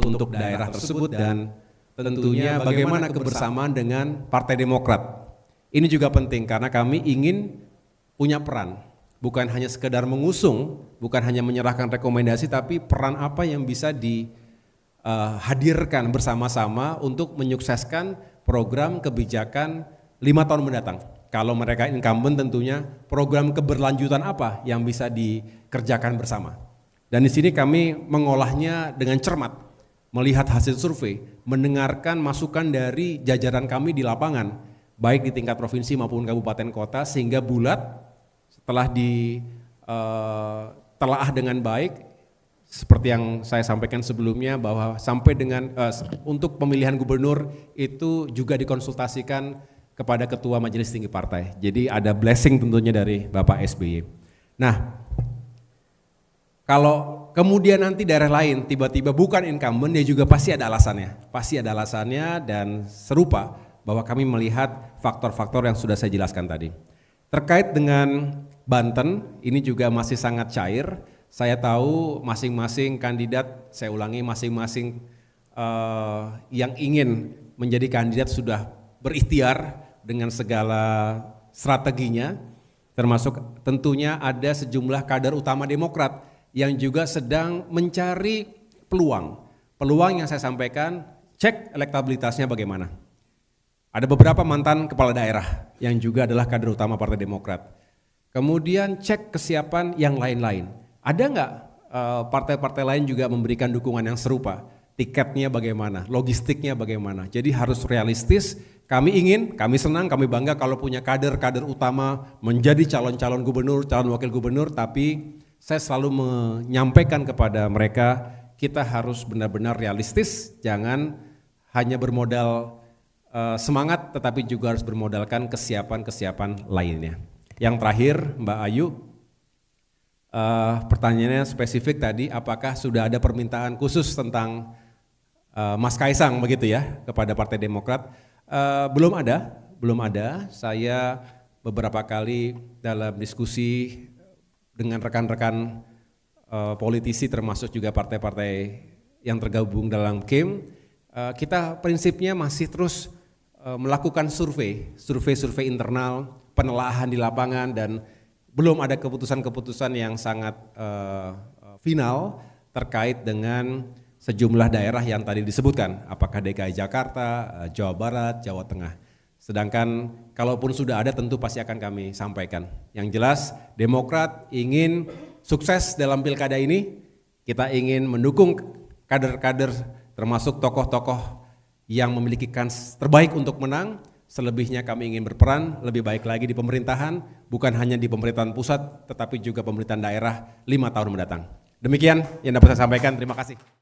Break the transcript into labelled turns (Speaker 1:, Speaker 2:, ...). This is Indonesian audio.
Speaker 1: untuk daerah tersebut dan tentunya bagaimana kebersamaan dengan Partai Demokrat. Ini juga penting karena kami ingin punya peran, bukan hanya sekedar mengusung, bukan hanya menyerahkan rekomendasi tapi peran apa yang bisa dihadirkan eh, bersama-sama untuk menyukseskan program kebijakan lima tahun mendatang. Kalau mereka incumbent tentunya program keberlanjutan apa yang bisa dikerjakan bersama. Dan di sini kami mengolahnya dengan cermat melihat hasil survei, mendengarkan masukan dari jajaran kami di lapangan, baik di tingkat provinsi maupun kabupaten kota, sehingga bulat setelah di eh, dengan baik, seperti yang saya sampaikan sebelumnya bahwa sampai dengan uh, untuk pemilihan gubernur itu juga dikonsultasikan kepada ketua majelis tinggi partai. Jadi ada blessing tentunya dari Bapak SBY. Nah, kalau Kemudian nanti daerah lain tiba-tiba bukan incumbent dia juga pasti ada alasannya. Pasti ada alasannya dan serupa bahwa kami melihat faktor-faktor yang sudah saya jelaskan tadi. Terkait dengan Banten ini juga masih sangat cair. Saya tahu masing-masing kandidat, saya ulangi masing-masing uh, yang ingin menjadi kandidat sudah berikhtiar dengan segala strateginya termasuk tentunya ada sejumlah kader utama Demokrat yang juga sedang mencari peluang. Peluang yang saya sampaikan, cek elektabilitasnya bagaimana. Ada beberapa mantan kepala daerah yang juga adalah kader utama Partai Demokrat. Kemudian cek kesiapan yang lain-lain. Ada nggak eh, partai-partai lain juga memberikan dukungan yang serupa? tiketnya bagaimana, logistiknya bagaimana. Jadi harus realistis. Kami ingin, kami senang, kami bangga kalau punya kader-kader utama menjadi calon-calon gubernur, calon wakil gubernur, tapi saya selalu menyampaikan kepada mereka kita harus benar-benar realistis, jangan hanya bermodal uh, semangat tetapi juga harus bermodalkan kesiapan-kesiapan lainnya. Yang terakhir Mbak Ayu, uh, pertanyaannya spesifik tadi, apakah sudah ada permintaan khusus tentang uh, Mas Kaisang begitu ya kepada Partai Demokrat? Uh, belum ada, belum ada. Saya beberapa kali dalam diskusi dengan rekan-rekan uh, politisi termasuk juga partai-partai yang tergabung dalam KIM, uh, eh, kita prinsipnya masih terus uh, melakukan survei, survei-survei internal, penelahan di lapangan dan belum ada keputusan-keputusan yang sangat uh, final terkait dengan sejumlah daerah yang tadi disebutkan, apakah DKI Jakarta, Jawa Barat, Jawa Tengah. Sedangkan kalaupun sudah ada tentu pasti akan kami sampaikan. Yang jelas Demokrat ingin sukses dalam pilkada ini. Kita ingin mendukung kader-kader termasuk tokoh-tokoh yang memiliki kans terbaik untuk menang. Selebihnya kami ingin berperan lebih baik lagi di pemerintahan, bukan hanya di pemerintahan pusat, tetapi juga pemerintahan daerah lima tahun mendatang. Demikian yang dapat saya sampaikan. Terima kasih.